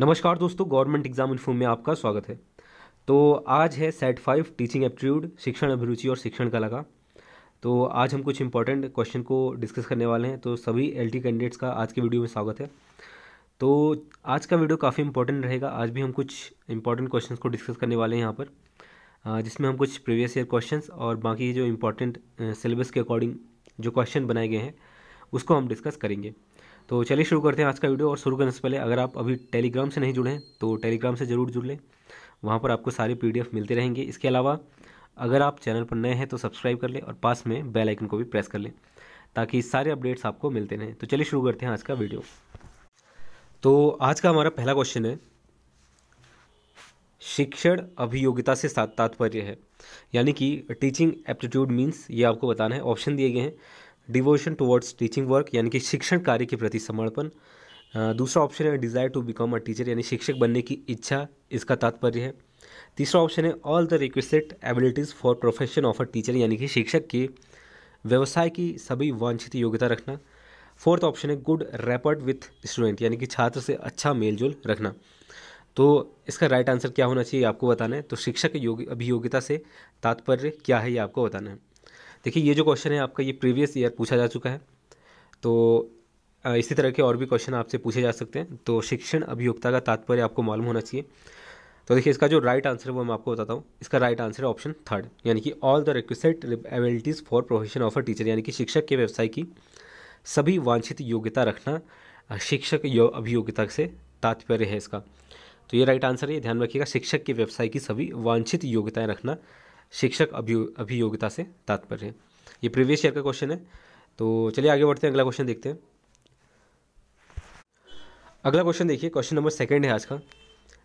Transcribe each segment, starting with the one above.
नमस्कार दोस्तों government exam info में आपका स्वागत है तो आज है सेट फाइव टीचिंग एप्टीट्यूड शिक्षण अभिरुचि और शिक्षण कला का तो आज हम कुछ इंपॉर्टेंट क्वेश्चन को डिस्कस करने वाले हैं तो सभी एल कैंडिडेट्स का आज के वीडियो में स्वागत है तो आज का वीडियो काफ़ी इंपॉर्टेंट रहेगा आज भी हम कुछ इंपॉर्टेंट क्वेश्चन को डिस्कस करने वाले हैं यहाँ पर जिसमें हम कुछ प्रीवियस ईयर क्वेश्चन और बाकी जो इम्पोर्टेंट सिलेबस के अकॉर्डिंग जो क्वेश्चन बनाए गए हैं उसको हम डिस्कस करेंगे तो चलिए शुरू करते हैं आज का वीडियो और शुरू करने से पहले अगर आप अभी टेलीग्राम से नहीं जुड़े हैं तो टेलीग्राम से ज़रूर जुड़ लें वहाँ पर आपको सारे पी मिलते रहेंगे इसके अलावा अगर आप चैनल पर नए हैं तो सब्सक्राइब कर लें और पास में बेल आइकन को भी प्रेस कर लें ताकि सारे अपडेट्स आपको मिलते रहें तो चलिए शुरू करते हैं आज का वीडियो तो आज का हमारा पहला क्वेश्चन है शिक्षण अभियोगिता से तात्पर्य है यानी कि टीचिंग एप्टीट्यूड मीन्स ये आपको बताना है ऑप्शन दिए गए हैं डिवोशन टुवर्ड्स टीचिंग वर्क यानी कि शिक्षण कार्य के प्रति समर्पण दूसरा ऑप्शन है desire to become a teacher यानी शिक्षक बनने की इच्छा इसका तात्पर्य है तीसरा ऑप्शन है all the requested abilities for profession of a teacher यानी कि शिक्षक की व्यवसाय की सभी वांछित योग्यता रखना फोर्थ ऑप्शन है गुड रैपर्ड विथ स्टूडेंट यानी कि छात्र से अच्छा मेलजोल रखना तो इसका राइट आंसर क्या होना चाहिए आपको बताना है तो शिक्षक योग्य अभियोग्यता से तात्पर्य क्या है ये आपको बताना है देखिए ये जो क्वेश्चन है आपका ये प्रीवियस ईयर पूछा जा चुका है तो इसी तरह के और भी क्वेश्चन आपसे पूछे जा सकते हैं तो शिक्षण अभियोक्ता का तात्पर्य आपको मालूम होना चाहिए तो देखिए इसका जो राइट आंसर है वो मैं आपको बताता हूँ इसका राइट आंसर है ऑप्शन थर्ड यानी कि all the request abilities for profession of a teacher यानी कि शिक्षक के व्यवसाय की सभी वांछित योग्यता रखना शिक्षक यो अभियोग्यता से तात्पर्य है इसका तो ये राइट आंसर है ध्यान रखिएगा शिक्षक के व्यवसाय की सभी वांछित योग्यताएं रखना शिक्षक अभियो अभियोगिता से तात्पर्य है ये प्रीवियस ईयर का क्वेश्चन है तो चलिए आगे बढ़ते हैं अगला क्वेश्चन देखते हैं अगला क्वेश्चन देखिए क्वेश्चन नंबर सेकेंड है आज का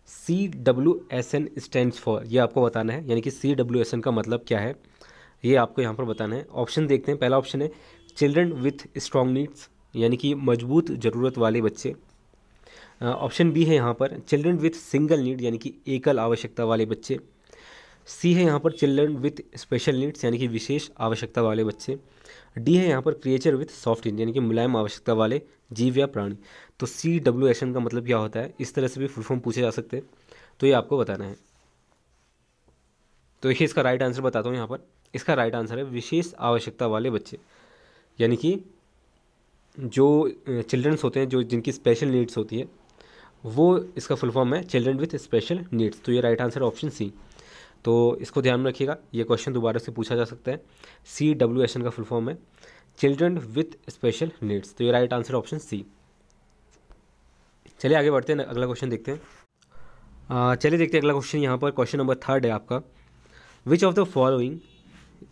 C W S N stand for ये आपको बताना है यानी कि सी डब्ल्यू एस एन का मतलब क्या है ये आपको यहाँ पर बताना है ऑप्शन देखते हैं पहला ऑप्शन है चिल्ड्रन विथ स्ट्रॉन्ग नीड्स यानी कि मजबूत ज़रूरत वाले बच्चे ऑप्शन बी है यहाँ पर चिल्ड्रन विथ सिंगल नीड यानी कि एकल आवश्यकता वाले बच्चे सी है यहाँ पर चिल्ड्रन विथ स्पेशल नीड्स यानी कि विशेष आवश्यकता वाले बच्चे डी है यहाँ पर क्रिएचर विथ सॉफ्ट इंड यानी कि मुलायम आवश्यकता वाले जीव या प्राणी तो सी डब्ल्यू एस एन का मतलब क्या होता है इस तरह से भी फुल फॉर्म पूछे जा सकते हैं तो ये आपको बताना है तो देखिए इसका राइट आंसर बताता हूँ यहाँ पर इसका राइट आंसर है विशेष आवश्यकता वाले बच्चे यानी कि जो चिल्ड्रंस होते हैं जो जिनकी स्पेशल नीड्स होती है वो इसका फुल फॉर्म है चिल्ड्रन विथ स्पेशल नीड्स तो ये राइट आंसर ऑप्शन सी तो इसको ध्यान में रखिएगा ये क्वेश्चन दोबारा से पूछा जा सकता है सी डब्ल्यू एस एन का फुल फॉर्म है चिल्ड्रन विथ स्पेशल नीड्स तो ये राइट आंसर ऑप्शन सी चलिए आगे बढ़ते हैं अगला क्वेश्चन देखते हैं चलिए देखते हैं अगला क्वेश्चन यहाँ पर क्वेश्चन नंबर थर्ड है आपका which of the following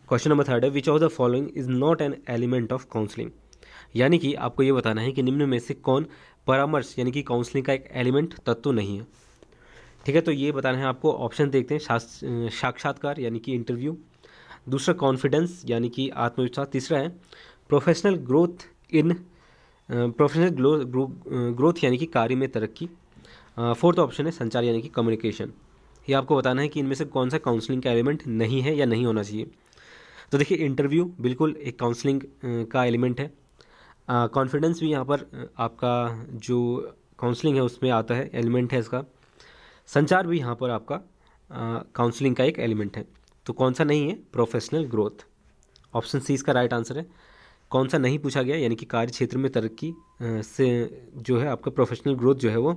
question number third है which of the following is not an element of counselling यानी कि आपको ये बताना है कि निम्न में से कौन परामर्श यानी कि काउंसलिंग का एक एलिमेंट तत्व नहीं है ठीक है तो ये बताना है आपको ऑप्शन देखते हैं साक्षात्कार यानी कि इंटरव्यू दूसरा कॉन्फिडेंस यानी कि आत्मविश्वास तीसरा है professional growth in professional growth यानी कि कार्य में तरक्की फोर्थ ऑप्शन है संचार यानी कि कम्युनिकेशन ये आपको बताना है कि इनमें से कौन सा काउंसलिंग का एलिमेंट नहीं है या नहीं होना चाहिए तो देखिए इंटरव्यू बिल्कुल एक काउंसलिंग का एलिमेंट है कॉन्फिडेंस भी यहाँ पर आपका जो काउंसलिंग है उसमें आता है एलिमेंट है इसका संचार भी यहाँ पर आपका काउंसलिंग का एक एलिमेंट है तो कौन सा नहीं है प्रोफेशनल ग्रोथ ऑप्शन सी इसका राइट आंसर है कौन सा नहीं पूछा गया यानी कि कार्य क्षेत्र में तरक्की से जो है आपका प्रोफेशनल ग्रोथ जो है वो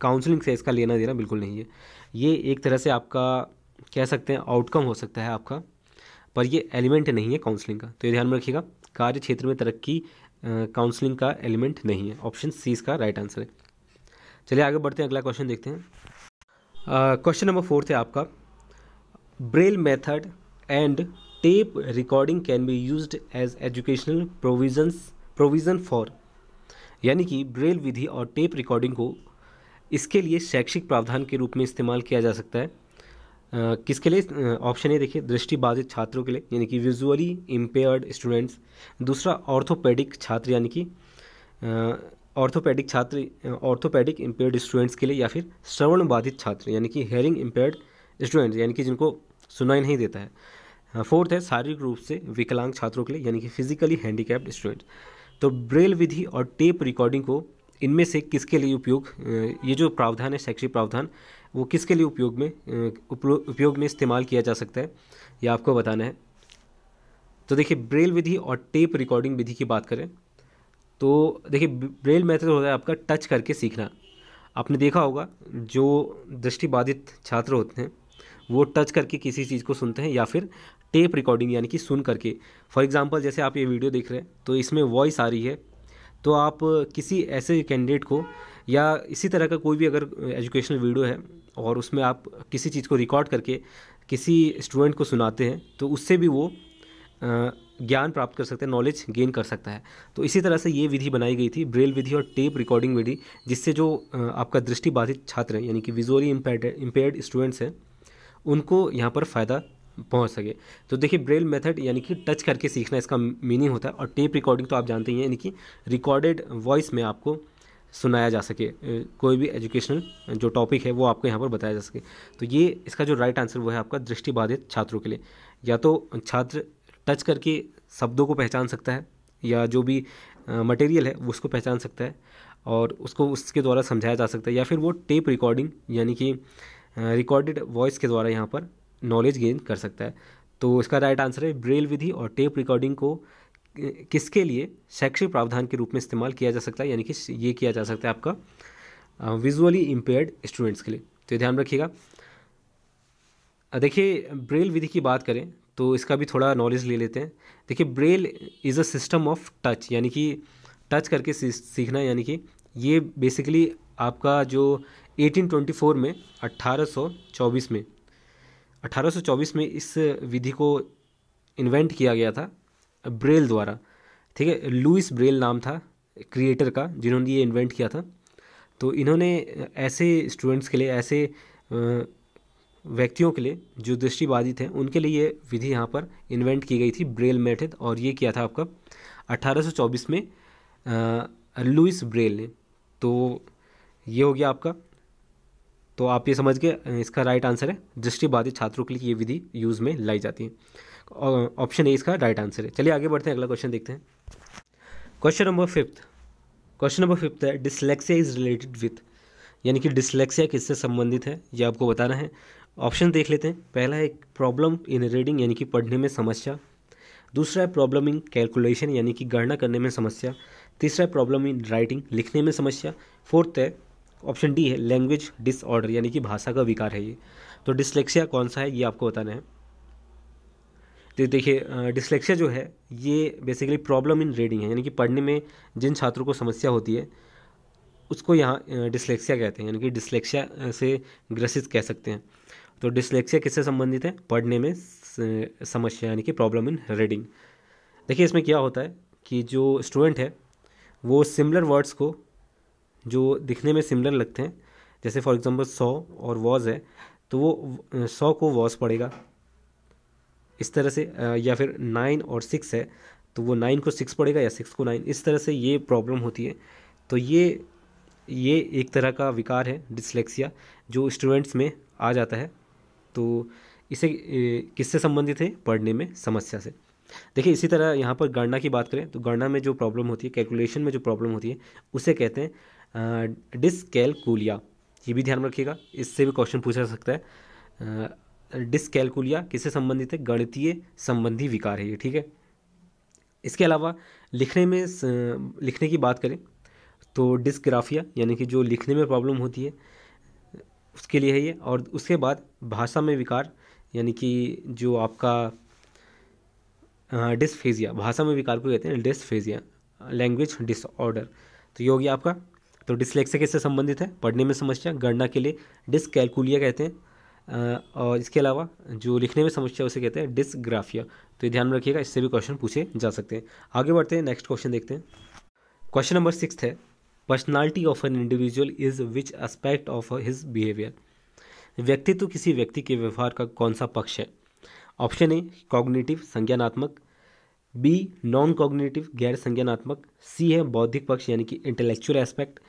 काउंसलिंग से इसका लेना देना बिल्कुल नहीं है ये एक तरह से आपका कह सकते हैं आउटकम हो सकता है आपका पर ये एलिमेंट नहीं है काउंसलिंग का तो ये ध्यान में रखिएगा कार्य क्षेत्र में तरक्की काउंसलिंग का एलिमेंट नहीं है ऑप्शन सी इसका राइट आंसर है चलिए आगे बढ़ते हैं अगला क्वेश्चन देखते हैं क्वेश्चन नंबर फोर्थ है आपका braille method and tape recording can be used as educational provisions provision for यानी कि ब्रेल विधि और टेप रिकॉर्डिंग को इसके लिए शैक्षिक प्रावधान के रूप में इस्तेमाल किया जा सकता है Uh, किसके लिए ऑप्शन uh, ये देखिए दृष्टिबाधित छात्रों के लिए यानी कि विजुअली इम्पेयर्ड स्टूडेंट्स दूसरा ऑर्थोपेडिक छात्र यानी कि uh, ऑर्थोपेडिक छात्र ऑर्थोपेडिक इम्पेयर्ड स्टूडेंट्स के लिए या फिर श्रवण बाधित छात्र यानी कि हेयरिंग इम्पेयर्ड स्टूडेंट्स यानी कि जिनको सुनाई नहीं देता है फोर्थ हाँ, है शारीरिक रूप से विकलांग छात्रों के लिए यानी कि फिजिकली हैंडीकैप्ड स्टूडेंट्स तो ब्रेल विधि और टेप रिकॉर्डिंग को इनमें से किसके लिए उपयोग ये जो प्रावधान है शैक्षिक प्रावधान वो किसके लिए उपयोग में उपयोग में इस्तेमाल किया जा सकता है ये आपको बताना है तो देखिए ब्रेल विधि और टेप रिकॉर्डिंग विधि की बात करें तो देखिए ब्रेल मेथड होता है आपका टच करके सीखना आपने देखा होगा जो दृष्टिबाधित छात्र होते हैं वो टच करके किसी चीज़ को सुनते हैं या फिर टेप रिकॉर्डिंग यानी कि सुन करके फॉर एग्ज़ाम्पल जैसे आप ये वीडियो देख रहे हैं तो इसमें वॉइस आ रही है तो आप किसी ऐसे कैंडिडेट को या इसी तरह का कोई भी अगर एजुकेशनल वीडियो है और उसमें आप किसी चीज़ को रिकॉर्ड करके किसी स्टूडेंट को सुनाते हैं तो उससे भी वो ज्ञान प्राप्त कर सकता है नॉलेज गेन कर सकता है तो इसी तरह से ये विधि बनाई गई थी ब्रेल विधि और टेप रिकॉर्डिंग विधि जिससे जो आपका दृष्टि बाधित छात्र हैं यानी कि विजुअली इम्पेयर्ड इम्पेयर्ड स्टूडेंट्स हैं उनको यहाँ पर फ़ायदा पहुँच सके तो देखिए ब्रेल मेथड यानी कि टच करके सीखना इसका मीनिंग होता है और टेप रिकॉर्डिंग तो आप जानते ही हैं यानी कि रिकॉर्डेड वॉइस में आपको सुनाया जा सके कोई भी एजुकेशनल जो टॉपिक है वो आपको यहाँ पर बताया जा सके तो ये इसका जो राइट आंसर वो है आपका दृष्टिबाधित छात्रों के लिए या तो छात्र टच करके शब्दों को पहचान सकता है या जो भी मटेरियल है वो उसको पहचान सकता है और उसको उसके द्वारा समझाया जा सकता है या फिर वो टेप रिकॉर्डिंग यानी कि रिकॉर्डेड वॉइस के द्वारा यहाँ पर नॉलेज गेन कर सकता है तो इसका राइट आंसर है ब्रेल विधि और टेप रिकॉर्डिंग को किसके लिए शैक्षिक प्रावधान के रूप में इस्तेमाल किया जा सकता है यानी कि ये किया जा सकता है आपका विजुअली इम्पेयर्ड स्टूडेंट्स के लिए तो ध्यान रखिएगा देखिए ब्रेल विधि की बात करें तो इसका भी थोड़ा नॉलेज ले लेते हैं देखिए braille is a system of touch यानी कि टच करके सीखना यानी कि ये बेसिकली आपका जो 1824 में 1824 में 1824 में इस विधि को इन्वेंट किया गया था ब्रेल द्वारा ठीक है लुइस ब्रेल नाम था क्रिएटर का जिन्होंने ये इन्वेंट किया था तो इन्होंने ऐसे स्टूडेंट्स के लिए ऐसे व्यक्तियों के लिए जो दृष्टिबाधित हैं उनके लिए ये विधि यहाँ पर इन्वेंट की गई थी ब्रेल मेथड और ये किया था आपका 1824 में लुइस ब्रेल ने तो ये हो गया आपका तो आप ये समझ गए इसका राइट आंसर है दृष्टिबाधित छात्रों के लिए ये विधि यूज़ में लाई जाती है ऑप्शन ए इसका राइट आंसर है चलिए आगे बढ़ते हैं अगला क्वेश्चन देखते हैं question number fifth question number fifth है डिसलेक्सिया इज रिलेटेड विथ यानी कि डिसलेक्सिया किससे संबंधित है ये आपको बताना है ऑप्शन देख लेते हैं पहला है प्रॉब्लम इन रीडिंग यानी कि पढ़ने में समस्या दूसरा है प्रॉब्लम इन कैलकुलेशन यानी कि गणना करने में समस्या तीसरा है प्रॉब्लम इन राइटिंग लिखने में समस्या फोर्थ है ऑप्शन डी है लैंग्वेज डिसऑर्डर यानी कि भाषा का विकार है ये तो डिसलेक्सिया कौन सा है ये आपको बताना है तो देखिए डिसलेक्सिया जो है ये बेसिकली प्रॉब्लम इन रीडिंग है यानी कि पढ़ने में जिन छात्रों को समस्या होती है उसको यहाँ डिसलेक्सिया कहते हैं यानी कि डिसलेक्सिया से ग्रसित कह सकते हैं तो डिसलेक्सिया किससे संबंधित है पढ़ने में समस्या यानी कि प्रॉब्लम इन रीडिंग देखिए इसमें क्या होता है कि जो स्टूडेंट है वो सिमिलर वर्ड्स को जो दिखने में सिमिलर लगते हैं जैसे फॉर एग्जांपल सौ और वॉज है तो वो सौ को वॉज पड़ेगा इस तरह से या फिर नाइन और सिक्स है तो वो नाइन को सिक्स पड़ेगा या सिक्स को नाइन इस तरह से ये प्रॉब्लम होती है तो ये ये एक तरह का विकार है डिसलेक्सिया जो स्टूडेंट्स में आ जाता है तो इसे किससे संबंधित है पढ़ने में समस्या से देखिए इसी तरह यहाँ पर गणना की बात करें तो गणना में जो प्रॉब्लम होती है कैलकुलेशन में जो प्रॉब्लम होती है उसे कहते हैं डिसकैलकुलिया ये भी ध्यान रखिएगा इससे भी क्वेश्चन पूछा जा सकता है डिसकैलकुलिया किससे संबंधित है गणितीय संबंधी विकार है ये ठीक है इसके अलावा लिखने में लिखने की बात करें तो डिस्क्राफिया यानी कि जो लिखने में प्रॉब्लम होती है उसके लिए है ये और उसके बाद भाषा में विकार यानी कि जो आपका डिसफेजिया भाषा में विकार को कहते हैं डिसफेजिया लैंग्वेज डिसऑर्डर तो ये हो गया आपका तो डिसलेक्सिया किससे संबंधित है पढ़ने में समस्या गणना के लिए डिसकैलकुलिया कहते हैं और इसके अलावा जो लिखने में समस्या उसे कहते हैं डिसग्राफिया तो ये ध्यान में रखिएगा इससे भी क्वेश्चन पूछे जा सकते हैं आगे बढ़ते हैं नेक्स्ट क्वेश्चन देखते हैं क्वेश्चन नंबर सिक्स है personality of an individual is which aspect of his behaviour व्यक्तित्व किसी व्यक्ति के व्यवहार का कौन सा पक्ष है ऑप्शन ए कॉग्निटिव संज्ञानात्मक बी नॉन कॉग्निटिव गैर संज्ञानात्मक सी है बौद्धिक पक्ष यानी कि इंटेलेक्चुअल एस्पेक्ट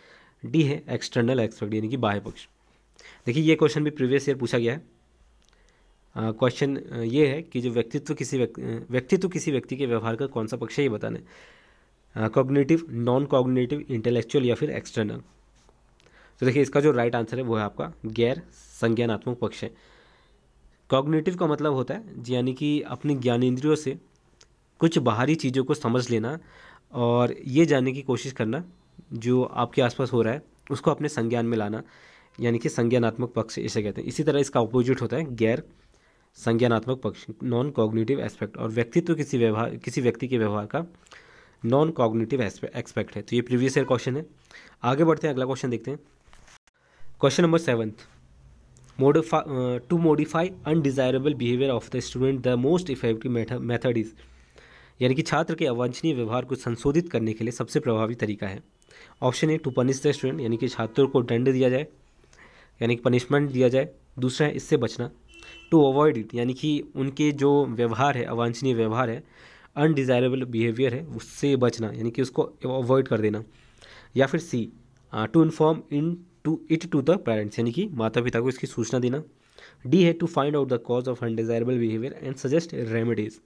डी है एक्सटर्नल एस्पेक्ट यानी कि बाह्य पक्ष देखिए ये क्वेश्चन भी प्रीवियस ईयर पूछा गया है क्वेश्चन uh, ये है कि जो व्यक्तित्व किसी व्यक्तित्व किसी व्यक्ति के व्यवहार का कौन सा पक्ष है ये बताना है कॉग्नेटिव नॉन कॉग्नेटिव इंटेलेक्चुअल या फिर एक्सटर्नल तो देखिए इसका जो राइट आंसर है वो है आपका गैर संज्ञानात्मक पक्ष है कॉग्नेटिव का मतलब होता है यानी कि अपनी ज्ञानेन्द्रियों से कुछ बाहरी चीज़ों को समझ लेना और ये जानने की कोशिश करना जो आपके आसपास हो रहा है उसको अपने संज्ञान में लाना यानी कि संज्ञानात्मक पक्ष इसे कहते हैं इसी तरह इसका अपोजिट होता है गैर संज्ञानात्मक पक्ष नॉन कॉग्निटिव एस्पेक्ट और व्यक्तित्व किसी व्यवहार किसी व्यक्ति के व्यवहार का नॉन कॉग्निटिव एक्सपेक्ट है तो ये प्रीवियस ईयर क्वेश्चन है आगे बढ़ते हैं अगला क्वेश्चन देखते हैं question number seventh modify to modify undesirable behaviour of the student the most effective method is यानी कि छात्र के अवांछनीय व्यवहार को संशोधित करने के लिए सबसे प्रभावी तरीका है option A to punish the student यानी कि छात्र को दंड दिया जाए यानी कि पनिशमेंट दिया जाए दूसरा है इससे बचना टू अवॉइड इट यानी कि उनके जो व्यवहार है अवांछनीय व्यवहार है अनडिज़ायरेबल बिहेवियर है उससे बचना यानी कि उसको अवॉइड कर देना या फिर C to inform in to it to the parents यानी कि माता पिता को इसकी सूचना देना डी है to find out the cause of undesirable behaviour and suggest remedies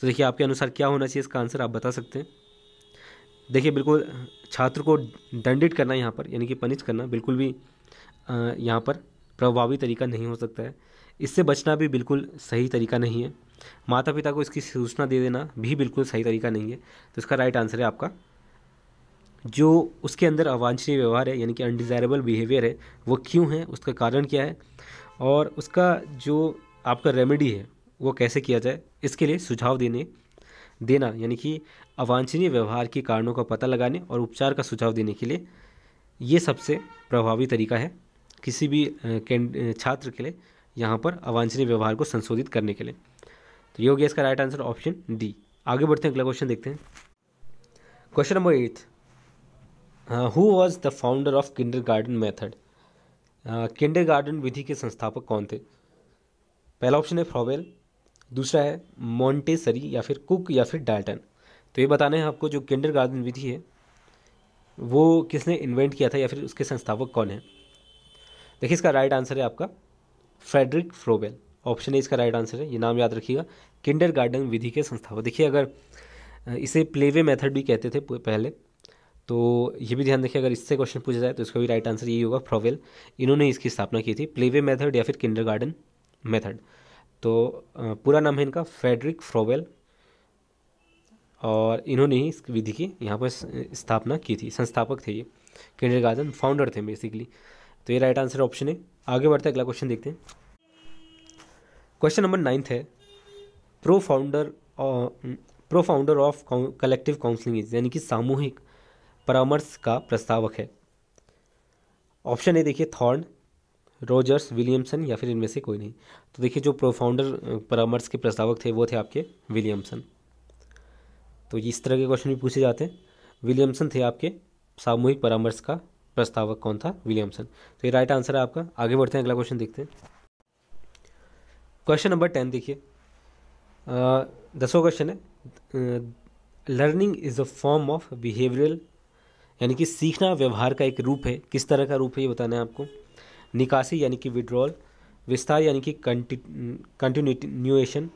तो देखिए आपके अनुसार क्या होना चाहिए इसका आंसर आप बता सकते हैं देखिए बिल्कुल छात्र को दंडित करना यहाँ पर यानी कि पनिश करना बिल्कुल भी uh, यहाँ पर प्रभावी तरीका नहीं हो सकता है इससे बचना भी बिल्कुल सही तरीका नहीं है माता पिता को इसकी सूचना दे देना भी बिल्कुल सही तरीका नहीं है तो इसका राइट आंसर है आपका जो उसके अंदर अवांछनीय व्यवहार है यानी कि अनडिज़ायरेबल बिहेवियर है वो क्यों है उसका कारण क्या है और उसका जो आपका रेमेडी है वो कैसे किया जाए इसके लिए सुझाव देने देना यानी कि अवांछनीय व्यवहार के कारणों का पता लगाने और उपचार का सुझाव देने के लिए ये सबसे प्रभावी तरीका है किसी भी छात्र के लिए यहाँ पर अवांछनीय व्यवहार को संशोधित करने के लिए तो ये हो गया इसका राइट आंसर ऑप्शन डी आगे बढ़ते हैं अगला क्वेश्चन देखते हैं question number eight who was the founder of kindergarten method kindergarten विधि के संस्थापक कौन थे पहला ऑप्शन है फ्रॉवेल दूसरा है मॉन्टेसरी या फिर कुक या फिर डाल्टन तो ये बताना है आपको जो किंडर गार्डन विधि है वो किसने इन्वेंट किया था या फिर उसके संस्थापक कौन है देखिए इसका राइट आंसर है आपका फ्रेडरिक फ्रोबेल ऑप्शन है इसका राइट आंसर है ये नाम याद रखिएगा किंडर गार्डन विधि के संस्थापक देखिए अगर इसे प्लेवे मेथड भी कहते थे पहले तो ये भी ध्यान रखिए अगर इससे क्वेश्चन पूछा जाए तो इसका भी राइट आंसर यही होगा फ्रोवेल इन्होंने इसकी स्थापना की थी प्लेवे मेथड या फिर किंडर गार्डन मेथड तो पूरा नाम है इनका फ्रेडरिक फ्रोवेल और इन्होंने ही इस विधि की यहाँ पर स्थापना की थी संस्थापक थे ये किंडर गार्डन फाउंडर थे बेसिकली तो ये राइट आंसर ऑप्शन है आगे बढ़ते अगला क्वेश्चन देखते हैं क्वेश्चन नंबर नाइन्थ है pro founder pro founder of collective counselling is यानी कि सामूहिक परामर्श का प्रस्तावक है ऑप्शन है देखिए थॉर्न रोजर्स विलियमसन या फिर इनमें से कोई नहीं तो देखिए जो प्रोफाउंडर uh, परामर्श के प्रस्तावक थे वो थे आपके विलियमसन तो इस तरह के क्वेश्चन भी पूछे जाते हैं विलियमसन थे आपके सामूहिक परामर्श का प्रस्तावक कौन था विलियमसन तो ये राइट आंसर है आपका आगे बढ़ते हैं अगला क्वेश्चन देखते हैं क्वेश्चन नंबर टेन देखिए दसवा क्वेश्चन है learning is a form of behavioural यानी कि सीखना व्यवहार का एक रूप है किस तरह का रूप है ये बताना है आपको निकासी यानी कि विड्रॉल विस्तार यानी कि कंटिन्यूएशन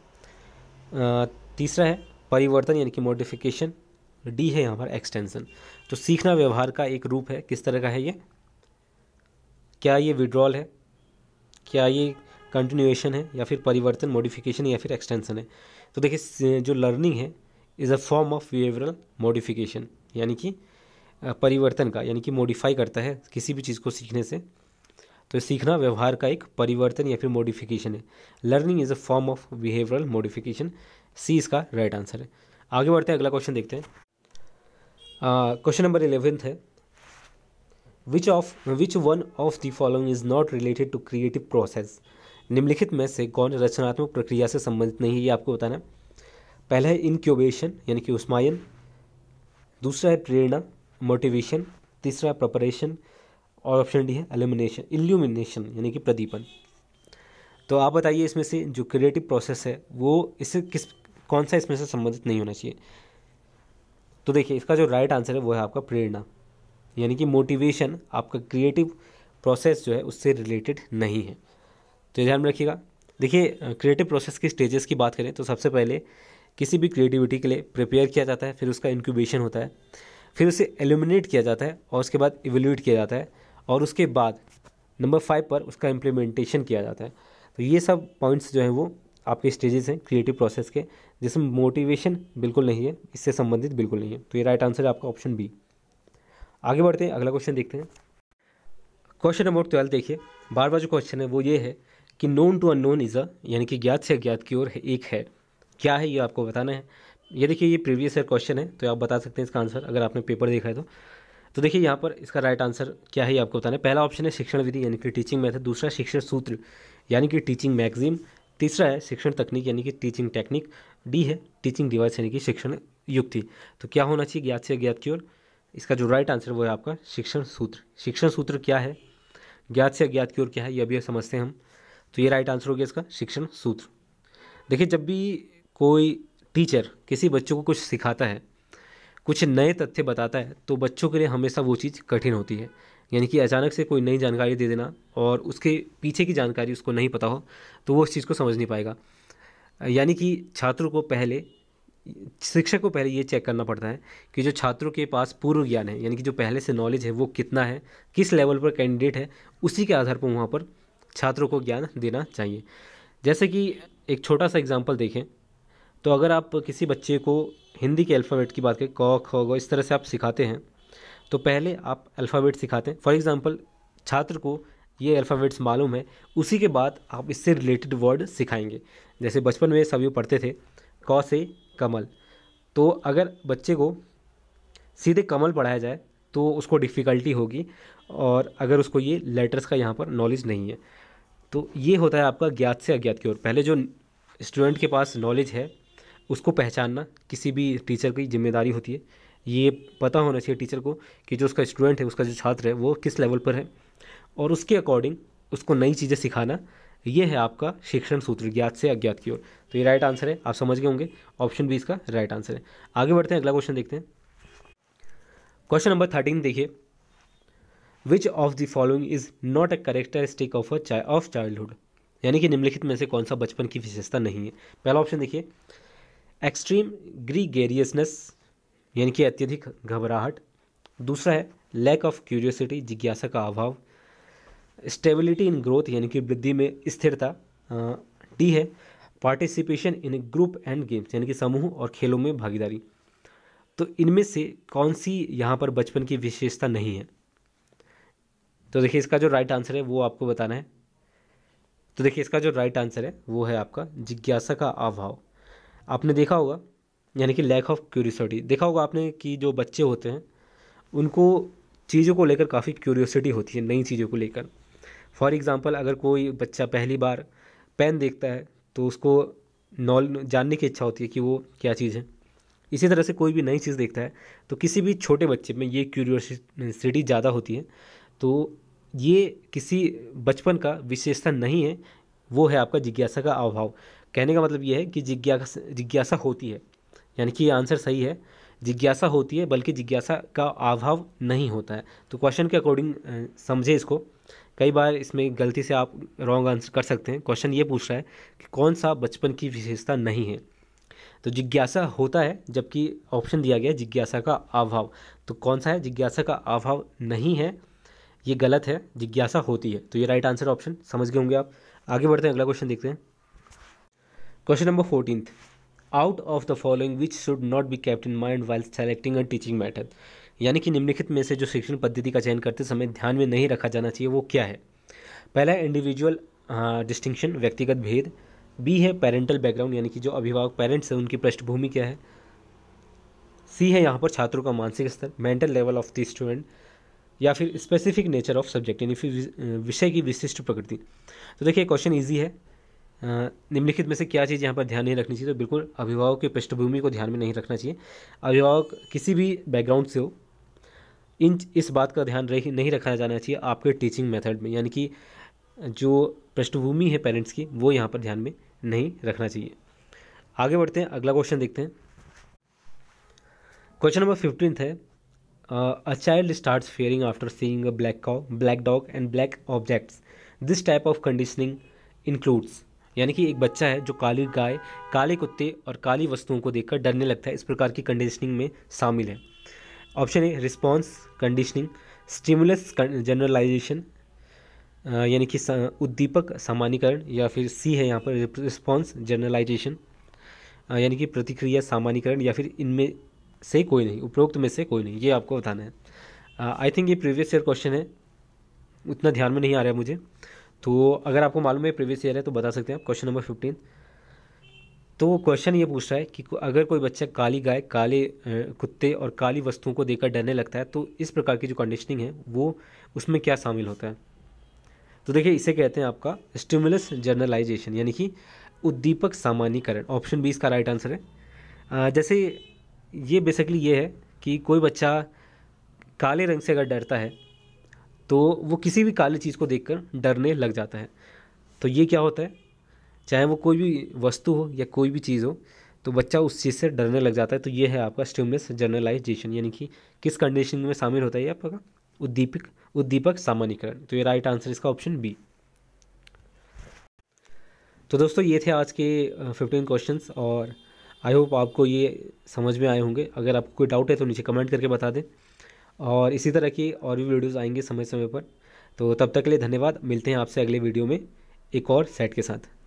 तीसरा है परिवर्तन यानी कि मॉडिफिकेशन डी है यहाँ पर एक्सटेंशन तो सीखना व्यवहार का एक रूप है किस तरह का है ये क्या ये विड्रॉल है क्या ये कंटिन्यूएशन है या फिर परिवर्तन मॉडिफिकेशन या फिर एक्सटेंशन है तो देखिए जो लर्निंग है is a form of behavioural modification यानी कि परिवर्तन का यानी कि मॉडिफाई करता है किसी भी चीज़ को सीखने से तो सीखना व्यवहार का एक परिवर्तन या फिर मॉडिफिकेशन है learning is a form of behavioural modification C इसका राइट आंसर है आगे बढ़ते हैं अगला क्वेश्चन देखते हैं क्वेश्चन नंबर इलेवेंथ है which of which one of the following is not related to creative process निम्नलिखित में से कौन रचनात्मक प्रक्रिया से संबंधित नहीं है ये आपको बताना पहला है इनक्यूबेशन यानी कि उस्मायन दूसरा है प्रेरणा मोटिवेशन तीसरा है प्रपरेशन और ऑप्शन डी है एलिमिनेशन इल्यूमिनेशन यानी कि प्रदीपन तो आप बताइए इसमें से जो क्रिएटिव प्रोसेस है वो इससे किस कौन सा इसमें से संबंधित नहीं होना चाहिए तो देखिए इसका जो राइट आंसर है वो है आपका प्रेरणा यानी कि मोटिवेशन आपका क्रिएटिव प्रोसेस जो है उससे रिलेटेड नहीं है तो ध्यान में रखिएगा देखिए क्रिएटिव प्रोसेस की स्टेजेस की बात करें तो सबसे पहले किसी भी क्रिएटिविटी के लिए प्रिपेयर किया जाता है फिर उसका इंक्यूबेशन होता है फिर उसे एलिमिनेट किया जाता है और उसके बाद इवेल्यूट किया जाता है और उसके बाद नंबर फाइव पर उसका इम्प्लीमेंटेशन किया जाता है तो ये सब पॉइंट्स जो हैं वो आपके स्टेजेस हैं क्रिएटिव प्रोसेस के जिसमें मोटिवेशन बिल्कुल नहीं है इससे संबंधित बिल्कुल नहीं है तो ये राइट आंसर है आपका ऑप्शन बी आगे बढ़ते हैं अगला क्वेश्चन देखते हैं क्वेश्चन नंबर ट्वेल्व देखिए बार बार जो क्वेश्चन है वो ये है कि known to unknown is a यानी कि ज्ञात से अज्ञात की ओर एक है क्या है ये आपको बताना है ये देखिए ये प्रीवियस ईयर क्वेश्चन है तो आप बता सकते हैं इसका आंसर अगर आपने पेपर देखा है तो तो देखिए यहाँ पर इसका राइट आंसर क्या है ये आपको बताना है पहला ऑप्शन है शिक्षण विधि यानी कि टीचिंग मेथड दूसरा शिक्षण सूत्र यानी कि टीचिंग मैगजीन तीसरा है शिक्षण तकनीक यानी कि टीचिंग टेक्निक डी है टीचिंग डिवाइस यानी कि शिक्षण युक्ति तो क्या होना चाहिए ज्ञात से अज्ञात की ओर इसका जो राइट आंसर वो है आपका शिक्षण सूत्र शिक्षण सूत्र क्या है ज्ञात से अज्ञात की ओर क्या है ये अभी समझते हैं हम तो ये राइट आंसर हो गया इसका शिक्षण सूत्र देखिए जब भी कोई टीचर किसी बच्चों को कुछ सिखाता है कुछ नए तथ्य बताता है तो बच्चों के लिए हमेशा वो चीज़ कठिन होती है यानी कि अचानक से कोई नई जानकारी दे देना और उसके पीछे की जानकारी उसको नहीं पता हो तो वो उस चीज़ को समझ नहीं पाएगा यानी कि छात्र को पहले शिक्षक को पहले ये चेक करना पड़ता है कि जो छात्रों के पास पूर्व ज्ञान है यानी कि जो पहले से नॉलेज है वो कितना है किस लेवल पर कैंडिडेट है उसी के आधार पर वहाँ पर छात्रों को ज्ञान देना चाहिए जैसे कि एक छोटा सा एग्जाम्पल देखें तो अगर आप किसी बच्चे को हिंदी के अल्फ़ाबेट की बात करें क ख ग इस तरह से आप सिखाते हैं तो पहले आप अल्फ़ाबेट सिखाते हैं फॉर एग्ज़ाम्पल छात्र को ये अल्फ़ाबेट्स मालूम है उसी के बाद आप इससे रिलेटेड वर्ड सिखाएंगे जैसे बचपन में सभी पढ़ते थे क से कमल तो अगर बच्चे को सीधे कमल पढ़ाया जाए तो उसको डिफ़िकल्टी होगी और अगर उसको ये लेटर्स का यहाँ पर नॉलेज नहीं है तो ये होता है आपका ज्ञात से अज्ञात की ओर पहले जो स्टूडेंट के पास नॉलेज है उसको पहचानना किसी भी टीचर की जिम्मेदारी होती है ये पता होना चाहिए टीचर को कि जो उसका स्टूडेंट है उसका जो छात्र है वो किस लेवल पर है और उसके अकॉर्डिंग उसको नई चीज़ें सिखाना ये है आपका शिक्षण सूत्र ज्ञात से अज्ञात की ओर तो ये राइट आंसर है आप समझ गए होंगे ऑप्शन बी इसका राइट आंसर है आगे बढ़ते हैं अगला क्वेश्चन देखते हैं क्वेश्चन नंबर थर्टीन देखिए which of the following is not a characteristic of a of childhood यानी कि निम्नलिखित में से कौन सा बचपन की विशेषता नहीं है पहला ऑप्शन देखिए एक्सट्रीम ग्रीगेरियसनेस यानी कि अत्यधिक घबराहट दूसरा है लैक ऑफ क्यूरियोसिटी जिज्ञासा का अभाव स्टेबिलिटी इन ग्रोथ यानी कि वृद्धि में स्थिरता डी है participation in group and games यानी कि समूह और खेलों में भागीदारी तो इनमें से कौन सी यहाँ पर बचपन की विशेषता नहीं है तो देखिए इसका जो राइट आंसर है वो आपको बताना है तो देखिए इसका जो राइट आंसर है वो है आपका जिज्ञासा का अभाव आपने देखा होगा यानी कि लैक ऑफ क्यूरियोसिटी देखा होगा आपने कि जो बच्चे होते हैं उनको चीज़ों को लेकर काफ़ी क्यूरियोसिटी होती है नई चीज़ों को लेकर फॉर एग्ज़ाम्पल अगर कोई बच्चा पहली बार पेन देखता है तो उसको नॉल जानने की इच्छा होती है कि वो क्या चीज़ है इसी तरह से कोई भी नई चीज़ देखता है तो किसी भी छोटे बच्चे में ये क्यूरियोसिटी ज़्यादा होती है तो ये किसी बचपन का विशेषता नहीं है वो है आपका जिज्ञासा का अभाव कहने का मतलब ये है कि जिज्ञासा जिज्ञासा होती है यानी कि ये आंसर सही है जिज्ञासा होती है बल्कि जिज्ञासा का अभाव नहीं होता है तो क्वेश्चन के अकॉर्डिंग समझे इसको कई बार इसमें गलती से आप रॉन्ग आंसर कर सकते हैं क्वेश्चन ये पूछ रहा है कि कौन सा बचपन की विशेषता नहीं है तो जिज्ञासा होता है जबकि ऑप्शन दिया गया जिज्ञासा का अभाव तो कौन सा है जिज्ञासा का अभाव नहीं है ये गलत है जिज्ञासा होती है तो ये राइट आंसर ऑप्शन समझ गए होंगे आप आगे बढ़ते हैं अगला क्वेश्चन देखते हैं question number fourteenth out of the following which should not be kept in mind while selecting and teaching method यानी कि निम्नलिखित में से जो शिक्षण पद्धति का चयन करते समय ध्यान में नहीं रखा जाना चाहिए वो क्या है पहला है इंडिविजुअल डिस्टिंक्शन व्यक्तिगत भेद बी है पेरेंटल बैकग्राउंड यानी कि जो अभिभावक पेरेंट्स हैं उनकी पृष्ठभूमि क्या है सी है यहाँ पर छात्रों का मानसिक स्तर mental level of the student या फिर स्पेसिफिक नेचर ऑफ सब्जेक्ट यानी फिर विषय की विशिष्ट प्रकृति तो देखिए क्वेश्चन ईजी है निम्नलिखित में से क्या चीज़ यहाँ पर ध्यान नहीं रखनी चाहिए तो बिल्कुल अभिभावक की पृष्ठभूमि को ध्यान में नहीं रखना चाहिए अभिभावक किसी भी बैकग्राउंड से हो इन इस बात का ध्यान रही नहीं रखा जाना चाहिए आपके टीचिंग मेथड में यानी कि जो पृष्ठभूमि है पेरेंट्स की वो यहाँ पर ध्यान में नहीं रखना चाहिए आगे बढ़ते हैं अगला क्वेश्चन देखते हैं क्वेश्चन नंबर फिफ्टीन है Uh, a child starts fearing after seeing a black cow, black dog and black objects. This type of conditioning includes यानी कि एक बच्चा है जो काली गाय काले कुत्ते और काली वस्तुओं को देखकर डरने लगता है इस प्रकार की कंडीशनिंग में शामिल है option A response conditioning stimulus generalisation यानी कि उद्दीपक सामान्यकरण या फिर सी है यहाँ पर रिस्पॉन्स जनरलाइजेशन uh, यानी कि प्रतिक्रिया सामान्यकरण या फिर इनमें से कोई नहीं उपरोक्त में से कोई नहीं ये आपको बताना है आई थिंक ये प्रीवियस ईयर क्वेश्चन है उतना ध्यान में नहीं आ रहा है मुझे तो अगर आपको मालूम है प्रीवियस ईयर है तो बता सकते हैं आप क्वेश्चन नंबर फिफ्टीन तो क्वेश्चन ये पूछ रहा है कि अगर कोई बच्चा काली गाय काले कुत्ते और काली वस्तुओं को देखकर डरने लगता है तो इस प्रकार की जो कंडीशनिंग है वो उसमें क्या शामिल होता है तो देखिए इसे कहते हैं आपका स्टिमुलस जर्नलाइजेशन यानी कि उद्दीपक सामान्यकरण ऑप्शन बी इसका राइट आंसर है जैसे ये बेसिकली ये है कि कोई बच्चा काले रंग से अगर डरता है तो वो किसी भी काले चीज़ को देखकर डरने लग जाता है तो ये क्या होता है चाहे वो कोई भी वस्तु हो या कोई भी चीज़ हो तो बच्चा उस चीज़ से डरने लग जाता है तो ये है आपका स्टिमुलस जर्नलाइजेशन यानी कि किस कंडीशन में शामिल होता है ये आपका उद्दीपक उद्दीपक सामान्यकरण तो ये राइट आंसर इसका ऑप्शन बी तो दोस्तों ये थे आज के फिफ्टीन क्वेश्चंस और आई होप आपको ये समझ में आए होंगे अगर आपको कोई डाउट है तो नीचे कमेंट करके बता दें और इसी तरह की और भी वीडियोस आएंगे समय समय पर तो तब तक के लिए धन्यवाद मिलते हैं आपसे अगले वीडियो में एक और सेट के साथ